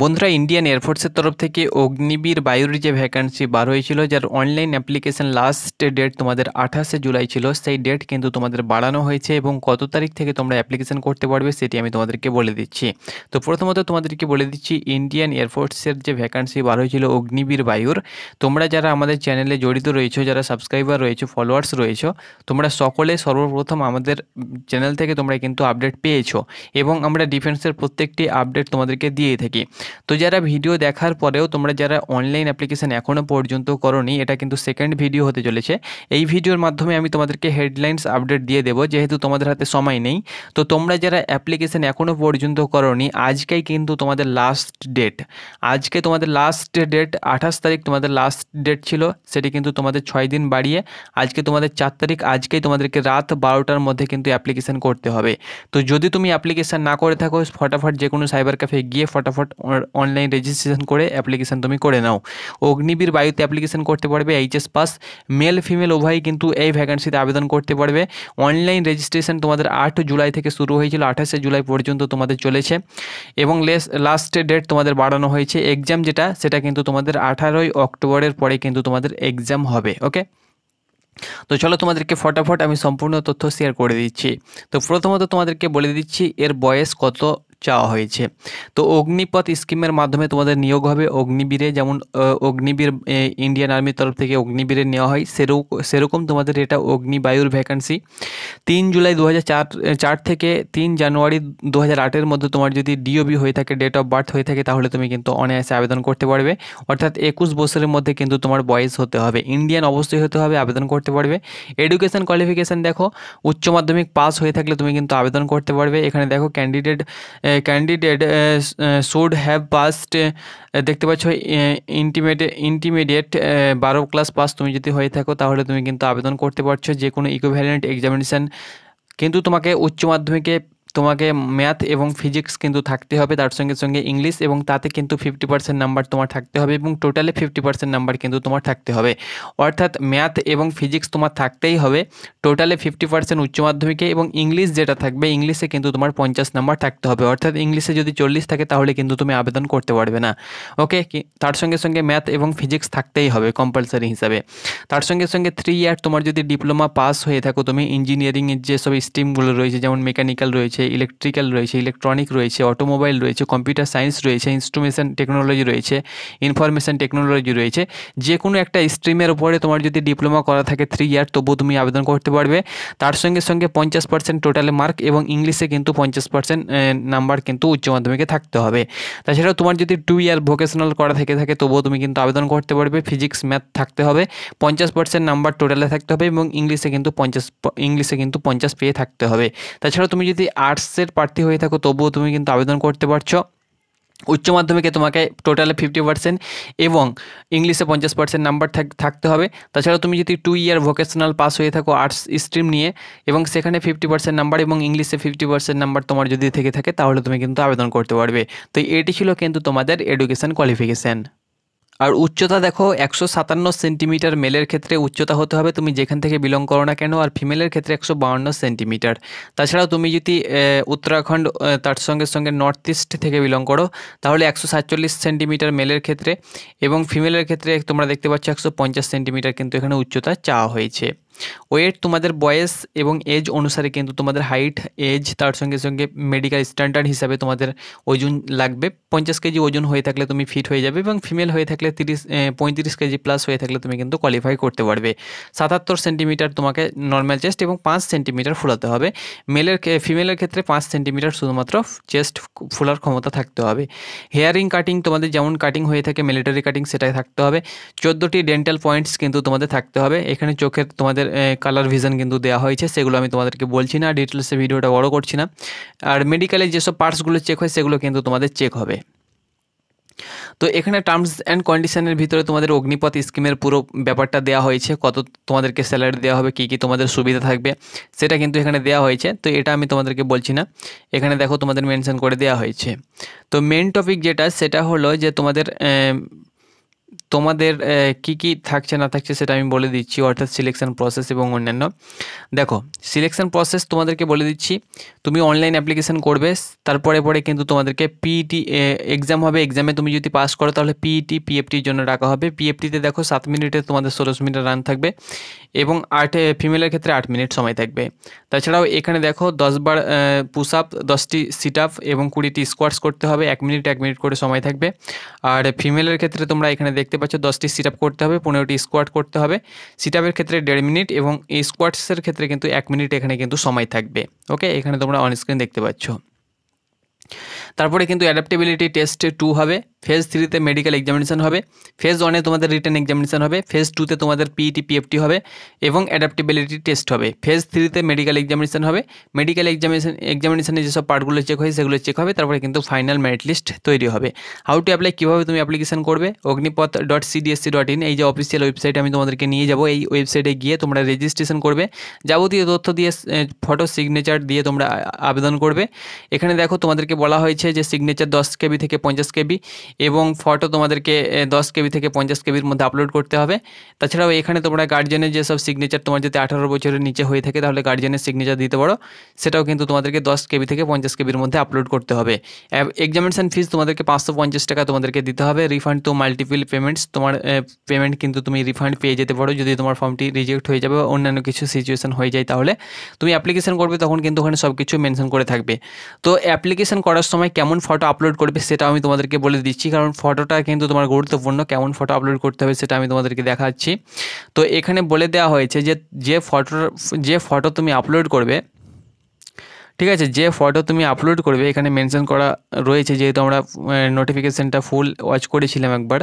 বন্ধুরা ইন্ডিয়ান এয়ারফোর্সের তরফ থেকে অগ্নিবীর বায়ুর যে ভ্যাকান্সি বার হয়েছিল যার অনলাইন অ্যাপ্লিকেশন লাস্ট ডেট তোমাদের আঠাশে জুলাই ছিল সেই ডেট কিন্তু তোমাদের বাড়ানো হয়েছে এবং কত তারিখ থেকে তোমরা অ্যাপ্লিকেশন করতে পারবে সেটি আমি তোমাদেরকে বলে দিচ্ছি তো প্রথমত তোমাদেরকে বলে দিচ্ছি ইন্ডিয়ান এয়ারফোর্সের যে ভ্যাকান্সি বার হয়েছিল অগ্নিবীর বায়ুর তোমরা যারা আমাদের চ্যানেলে জড়িত রয়েছো যারা সাবস্ক্রাইবার রয়েছো ফলোয়ার্স রয়েছো তোমরা সকলে সর্বপ্রথম আমাদের চ্যানেল থেকে তোমরা কিন্তু আপডেট পেয়েছো এবং আমরা ডিফেন্সের প্রত্যেকটি আপডেট তোমাদেরকে দিয়ে থাকি তো যারা ভিডিও দেখার পরেও তোমরা যারা অনলাইন অ্যাপ্লিকেশান এখনও পর্যন্ত করনি এটা কিন্তু সেকেন্ড ভিডিও হতে চলেছে এই ভিডিওর মাধ্যমে আমি তোমাদেরকে হেডলাইন্স আপডেট দিয়ে দেবো যেহেতু তোমাদের হাতে সময় নেই তো তোমরা যারা অ্যাপ্লিকেশান এখনও পর্যন্ত নি আজকেই কিন্তু তোমাদের লাস্ট ডেট আজকে তোমাদের লাস্ট ডেট আঠাশ তারিখ তোমাদের লাস্ট ডেট ছিল সেটি কিন্তু তোমাদের ছয় দিন বাড়িয়ে আজকে তোমাদের চার তারিখ আজকেই তোমাদেরকে রাত বারোটার মধ্যে কিন্তু অ্যাপ্লিকেশান করতে হবে তো যদি তুমি অ্যাপ্লিকেশান না করে থাকো ফটাফট যে কোনো সাইবার ক্যাফে গিয়ে ফটাফট অনলাইন রেজিস্ট্রেশন করে অ্যাপ্লিকেশান তুমি করে নাও অগ্নিবীর বায়ুতে অ্যাপ্লিকেশান করতে পারবে এইচএস পাস মেল ফিমেল উভয়ই কিন্তু এই ভ্যাকান্সিতে আবেদন করতে পারবে অনলাইন রেজিস্ট্রেশন তোমাদের আট জুলাই থেকে শুরু হয়েছিল আঠাশে জুলাই পর্যন্ত তোমাদের চলেছে এবং লেস লাস্টের ডেট তোমাদের বাড়ানো হয়েছে এক্সাম যেটা সেটা কিন্তু তোমাদের আঠারোই অক্টোবরের পরে কিন্তু তোমাদের এক্সাম হবে ওকে তো চলো তোমাদেরকে ফটাফট আমি সম্পূর্ণ তথ্য শেয়ার করে দিচ্ছি তো প্রথমত তোমাদেরকে বলে দিচ্ছি এর বয়স কত চাওয়া হয়েছে তো অগ্নিপথ স্কিমের মাধ্যমে তোমাদের নিয়োগ হবে অগ্নিবীরে যেমন অগ্নিবীর ইন্ডিয়ান আর্মির তরফ থেকে অগ্নিবীরে নেওয়া হয় সেরকম তোমাদের এটা অগ্নিবায়ুর ভ্যাকান্সি তিন জুলাই দু চার থেকে তিন জানুয়ারি দু আটের মধ্যে তোমার যদি ডিওবি হয়ে থাকে ডেট অফ বার্থ হয়ে থাকে তাহলে তুমি কিন্তু অনায়াসে আবেদন করতে পারবে অর্থাৎ একুশ বছরের মধ্যে কিন্তু তোমার বয়স হতে হবে ইন্ডিয়ান অবশ্যই হতে হবে আবেদন করতে পারবে এডুকেশন কোয়ালিফিকেশান দেখো উচ্চ মাধ্যমিক পাস হয়ে থাকলে তুমি কিন্তু আবেদন করতে পারবে এখানে দেখো candidate candidate should have passed দেখতে পাচ্ছ ইন্টিমিডিয়েট ইন্টিমিডিয়েট বারো ক্লাস পাস তুমি যদি হয়ে থাকো তাহলে তুমি কিন্তু আবেদন করতে পারছো যে কোনো ইকোভ্যালেন্ট এক্সামিনেশান কিন্তু তোমাকে উচ্চ মাধ্যমিকে তোমাকে ম্যাথ এবং ফিজিক্স কিন্তু থাকতে হবে তার সঙ্গে সঙ্গে ইংলিশ এবং তাতে কিন্তু ফিফটি পার্সেন্ট নাম্বার তোমার থাকতে হবে এবং টোটালে ফিফটি পার্সেন্ট নাম্বার কিন্তু তোমার থাকতে হবে অর্থাৎ ম্যাথ এবং ফিজিক্স তোমার থাকতেই হবে টোটালে ফিফটি পার্সেন্ট উচ্চ মাধ্যমিকে এবং ইংলিশ যেটা থাকবে ইংলিশে কিন্তু তোমার পঞ্চাশ নাম্বার থাকতে হবে অর্থাৎ ইংলিশে যদি চল্লিশ থাকে তাহলে কিন্তু তুমি আবেদন করতে পারবে না ওকে তার সঙ্গে সঙ্গে ম্যাথ এবং ফিজিক্স থাকতেই হবে কম্পালসারি হিসাবে তার সঙ্গে সঙ্গে থ্রি ইয়ার তোমার যদি ডিপ্লোমা পাস হয়ে থাকো তুমি ইঞ্জিনিয়ারিংয়ের যেসব স্ট্রিমগুলো রয়েছে যেমন মেকানিক্যাল রয়েছে ইলেকট্রিক্যাল রয়েছে ইলেকট্রনিক রয়েছে অটোমোবাইল রয়েছে কম্পিউটার সায়েন্স রয়েছে ইনস্ট্রুমেশন টেকনোলজি রয়েছে ইনফরমেশান টেকনোলজি রয়েছে যে কোনো একটা স্ট্রিমের উপরে তোমার যদি ডিপ্লোমা করা থাকে থ্রি ইয়ার তবুও তুমি আবেদন করতে পারবে তার সঙ্গে সঙ্গে পঞ্চাশ পার্সেন্ট টোটালে মার্ক এবং ইংলিশে কিন্তু পঞ্চাশ পার্সেন্ট নাম্বার কিন্তু উচ্চ মাধ্যমিকে থাকতে হবে তাছাড়াও তোমার যদি টু ইয়ার ভোকেশনাল করা থেকে থাকে তবুও তুমি কিন্তু আবেদন করতে পারবে ফিজিক্স ম্যাথ থাকতে হবে পঞ্চাশ পার্সেন্ট নাম্বার টোটালে থাকতে হবে এবং ইংলিশে কিন্তু পঞ্চাশ ইংলিশে কিন্তু পঞ্চাশ পেয়ে থাকতে হবে তাছাড়াও তুমি যদি আর্টস আর্টসের প্রার্থী হয়ে থাকো তবুও তুমি কিন্তু আবেদন করতে পারছো উচ্চ মাধ্যমিকে তোমাকে টোটালে ফিফটি পার্সেন্ট এবং ইংলিশে পঞ্চাশ পার্সেন্ট নাম্বার থাকতে হবে তাছাড়া তুমি যদি টু ইয়ার ভোকেশনাল পাস হয়ে থাকো আর্টস স্ট্রিম নিয়ে এবং সেখানে ফিফটি পার্সেন্ট নাম্বার এবং ইংলিশে ফিফটি পার্সেন্ট নাম্বার তোমার যদি থেকে থাকে তাহলে তুমি কিন্তু আবেদন করতে পারবে তো এটি ছিল কিন্তু তোমাদের এডুকেশান কোয়ালিফিকেশান আর উচ্চতা দেখো একশো সাতান্ন সেন্টিমিটার মেলের ক্ষেত্রে উচ্চতা হতে হবে তুমি যেখান থেকে বিলং করো না কেন আর ফিমেলের ক্ষেত্রে একশো সেন্টিমিটার তাছাড়াও তুমি যদি উত্তরাখণ্ড তার সঙ্গে সঙ্গে নর্থ ইস্ট থেকে বিলং করো তাহলে একশো সাতচল্লিশ সেন্টিমিটার মেলের ক্ষেত্রে এবং ফিমেলের ক্ষেত্রে তোমরা দেখতে পাচ্ছ একশো পঞ্চাশ সেন্টিমিটার কিন্তু এখানে উচ্চতা চাওয়া হয়েছে ওয়েট তোমাদের বয়স এবং এজ অনুসারে কিন্তু তোমাদের হাইট এজ তার সঙ্গে সঙ্গে মেডিকেল স্ট্যান্ডার্ড হিসাবে তোমাদের ওজন লাগবে পঞ্চাশ কেজি ওজন হয়ে থাকলে তুমি ফিট হয়ে যাবে এবং ফিমেল হয়ে থাকলে তিরিশ পঁয়ত্রিশ কেজি প্লাস হয়ে থাকলে তুমি কিন্তু কোয়ালিফাই করতে পারবে সাতাত্তর সেন্টিমিটার তোমাকে নর্মাল চেস্ট এবং পাঁচ সেন্টিমিটার ফুলাতে হবে মেলের ফিমেলের ক্ষেত্রে পাঁচ সেন্টিমিটার শুধুমাত্র চেস্ট ফুলার ক্ষমতা থাকতে হবে হেয়ারিং কাটিং তোমাদের যেমন কাটিং হয়ে থাকে মিলিটারি কাটিং সেটাই থাকতে হবে চোদ্দোটি ডেন্টাল পয়েন্টস কিন্তু তোমাদের থাকতে হবে এখানে চোখের তোমাদের কালার ভিশন কিন্তু দেওয়া হয়েছে সেগুলো আমি তোমাদেরকে বলছি না ডিটেলসে ভিডিওটা বড় করছি না আর মেডিকেলের যেসব পার্টসগুলো চেক হয় সেগুলো কিন্তু তোমাদের চেক হবে তো এখানে টার্মস অ্যান্ড কন্ডিশনের ভিতরে তোমাদের অগ্নিপথ স্কিমের পুরো ব্যাপারটা দেওয়া হয়েছে কত তোমাদেরকে স্যালারি দেওয়া হবে কী কী তোমাদের সুবিধা থাকবে সেটা কিন্তু এখানে দেওয়া হয়েছে তো এটা আমি তোমাদেরকে বলছি না এখানে দেখো তোমাদের মেনশন করে দেওয়া হয়েছে তো মেন টপিক যেটা সেটা হলো যে তোমাদের তোমাদের কি কি থাকছে না থাকছে সেটা আমি বলে দিচ্ছি অর্থাৎ সিলেকশন প্রসেস এবং অন্যান্য দেখো সিলেকশন প্রসেস তোমাদেরকে বলে দিচ্ছি তুমি অনলাইন অ্যাপ্লিকেশান করবে তারপরে পরে কিন্তু তোমাদেরকে পিইটি e এক্সাম হবে এক্সামে তুমি যদি পাস করো তাহলে পিইটি পিএফটির e জন্য রাখা হবে পিএফটিতে দেখো সাত মিনিটে তোমাদের ষোলোশো মিনিট রান থাকবে এবং আট ফিমেলের ক্ষেত্রে আট মিনিট সময় থাকবে তাছাড়াও এখানে দেখো দশবার পুশ আপ দশটি সিট আপ এবং কুড়িটি স্কোয়াটস করতে হবে এক মিনিট এক মিনিট করে সময় থাকবে আর ফিমেলের ক্ষেত্রে তোমরা এখানে দেখতে দেখতে পাচ্ছ দশটি সিট করতে হবে পনেরোটি স্কোয়াড করতে হবে সিট ক্ষেত্রে দেড় মিনিট এবং এই স্কোয়াডসের ক্ষেত্রে কিন্তু এক মিনিট এখানে কিন্তু সময় থাকবে ওকে এখানে তোমরা অন স্ক্রিন দেখতে পাচ্ছ তারপরে কিন্তু অ্যাডাপ্টেবিলিটি টেস্ট টু হবে ফেজ থ্রিতে মেডিকেল এক্সামিনেশান হবে ফেজ ওয়ানে তোমাদের রিটার্ন এক্সামিনেশান হবে ফেজ টুতে তোমাদের পিইটি পিএফটি e হবে এবং অ্যাডাপ্টেবিলিটি টেস্ট হবে ফেজ থ্রিতে মেডিকেল এক্সামিনেশান হবে মেডিকেল এক্সামিনেশান এক্সামিনেশানে যেসব পার্টগুলো চেক হয় সেগুলো চেক হবে তারপরে কিন্তু ফাইনাল মেরিট লিস্ট তৈরি হবে হাউ টু অ্যাপ্লাই কীভাবে তুমি অ্যাপ্লিকেশান করবে Agnipath dot CDSC dot in এই যে অফিসিয়াল ওয়েবসাইট আমি তোমাদেরকে নিয়ে যাবো এই ওয়েবসাইটে গিয়ে তোমরা রেজিস্ট্রেশন করবে যাবতীয় তথ্য দিয়ে ফটো সিগনেচার দিয়ে তোমরা আবেদন করবে এখানে দেখো তোমাদেরকে বলা হয়েছে যে সিগনেচার দশ কেবি থেকে পঞ্চাশ কেবি এবং ফটো তোমাদেরকে দশ কেবি থেকে পঞ্চাশ কেবির মধ্যে আপলোড করতে হবে তাছাড়াও এখানে তোমরা গার্জেনের যেসব সিগনেচার তোমার যদি আঠারো বছরের নিচে হয়ে থাকে তাহলে গার্জেনের সিগনেচার দিতে পারো সেটাও কিন্তু তোমাদেরকে দশ কেবি থেকে পঞ্চাশ কেবির মধ্যে আপলোড করতে হবে এক্সামিনেশান ফিস তোমাদেরকে পাঁচশো পঞ্চাশ টাকা তোমাদেরকে দিতে হবে রিফান্ড তো মাল্টিপল পেমেন্টস তোমার পেমেন্ট কিন্তু তুমি রিফান্ড পেয়ে যেতে পারো যদি তোমার ফর্মটি রিজেক্ট হয়ে যাবে অন্যান্য কিছু সিচুয়েশান হয়ে যায় তাহলে তুমি অ্যাপ্লিকেশান করবে তখন কিন্তু ওখানে সব কিছু মেনশন করে থাকবে তো অ্যাপ্লিকেশান করার সময় কেমন ফটো আপলোড করবে সেটা আমি তোমাদেরকে বলে দিচ্ছি দেখাচ্ছি কারণ ফটোটা কিন্তু তোমার গুরুত্বপূর্ণ কেমন ফটো আপলোড করতে হবে সেটা আমি তোমাদেরকে দেখাচ্ছি তো এখানে বলে দেওয়া হয়েছে যে যে ফটো যে ফটো তুমি আপলোড করবে ঠিক আছে যে ফটো তুমি আপলোড করবে এখানে মেনশন করা রয়েছে যেহেতু আমরা নোটিফিকেশানটা ফুল ওয়াচ করেছিলাম একবার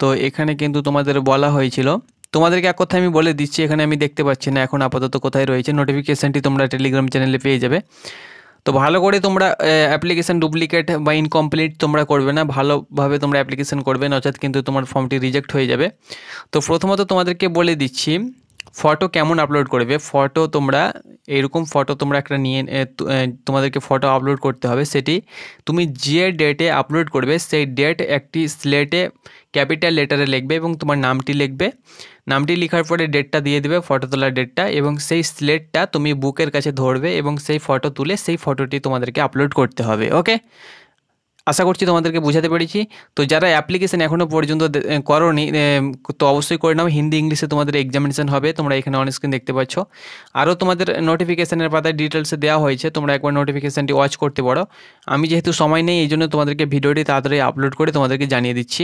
তো এখানে কিন্তু তোমাদের বলা হয়েছিল তোমাদেরকে এক কথা আমি বলে দিচ্ছি এখানে আমি দেখতে পাচ্ছি না এখন আপাতত কোথায় রয়েছে নোটিফিকেশানটি তোমরা টেলিগ্রাম চ্যানেলে পেয়ে যাবে তো ভালো করে তোমরা অ্যাপ্লিকেশান ডুপ্লিকেট বা ইনকমপ্লিট তোমরা করবে না ভালোভাবে তোমরা অ্যাপ্লিকেশান করবে নচেত কিন্তু তোমার ফর্মটি রিজেক্ট হয়ে যাবে তো প্রথমত তোমাদেরকে বলে দিচ্ছি ফটো কেমন আপলোড করবে ফটো তোমরা এরকম ফটো তোমরা একটা নিয়ে তোমাদেরকে ফটো আপলোড করতে হবে সেটি তুমি যে ডেটে আপলোড করবে সেই ডেট একটি স্লেটে ক্যাপিটাল লেটারে লিখবে এবং তোমার নামটি লিখবে নামটি লেখার পরে ডেটটা দিয়ে দেবে ফটো তোলার ডেটটা এবং সেই স্লেটটা তুমি বুকের কাছে ধরবে এবং সেই ফটো তুলে সেই ফটোটি তোমাদেরকে আপলোড করতে হবে ওকে আশা করছি তোমাদেরকে বোঝাতে পেরেছি তো যারা অ্যাপ্লিকেশান এখনও পর্যন্ত করনি তো অবশ্যই করে নাও হিন্দি ইংলিশে তোমাদের এক্সামিনেশান হবে তোমরা এখানে অন স্ক্রিন দেখতে পাচ্ছ আরও তোমাদের নোটিফিকেশানের পাতায় ডিটেলসে দেওয়া হয়েছে তোমরা একবার নোটিফিকেশানটি ওয়াচ করতে পারো আমি যেহেতু সময় নেই এই জন্য তোমাদেরকে ভিডিওটি তাড়াতাড়ি আপলোড করে তোমাদেরকে জানিয়ে দিচ্ছি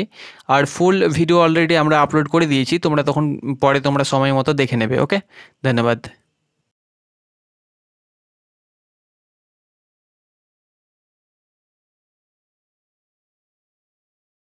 আর ফুল ভিডিও অলরেডি আমরা আপলোড করে দিয়েছি তোমরা তখন পরে তোমরা সময় মতো দেখে নেবে ওকে ধন্যবাদ